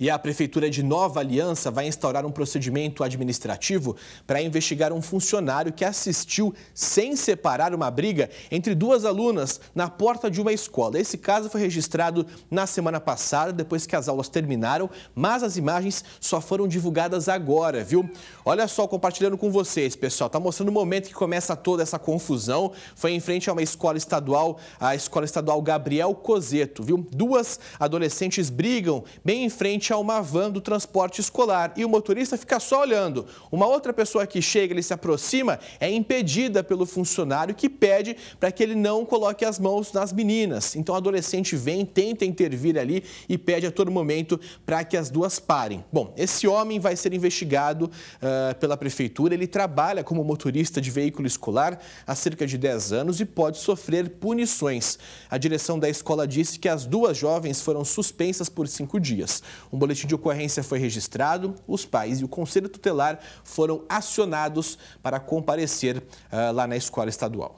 E a Prefeitura de Nova Aliança vai instaurar um procedimento administrativo para investigar um funcionário que assistiu sem separar uma briga entre duas alunas na porta de uma escola. Esse caso foi registrado na semana passada, depois que as aulas terminaram, mas as imagens só foram divulgadas agora, viu? Olha só, compartilhando com vocês, pessoal, tá mostrando o momento que começa toda essa confusão. Foi em frente a uma escola estadual, a escola estadual Gabriel Coseto, viu? Duas adolescentes brigam bem em frente frente a uma van do transporte escolar e o motorista fica só olhando. Uma outra pessoa que chega, ele se aproxima, é impedida pelo funcionário que pede para que ele não coloque as mãos nas meninas. Então o adolescente vem, tenta intervir ali e pede a todo momento para que as duas parem. Bom, esse homem vai ser investigado uh, pela prefeitura, ele trabalha como motorista de veículo escolar há cerca de 10 anos e pode sofrer punições. A direção da escola disse que as duas jovens foram suspensas por cinco dias. O boletim de ocorrência foi registrado, os pais e o conselho tutelar foram acionados para comparecer uh, lá na escola estadual.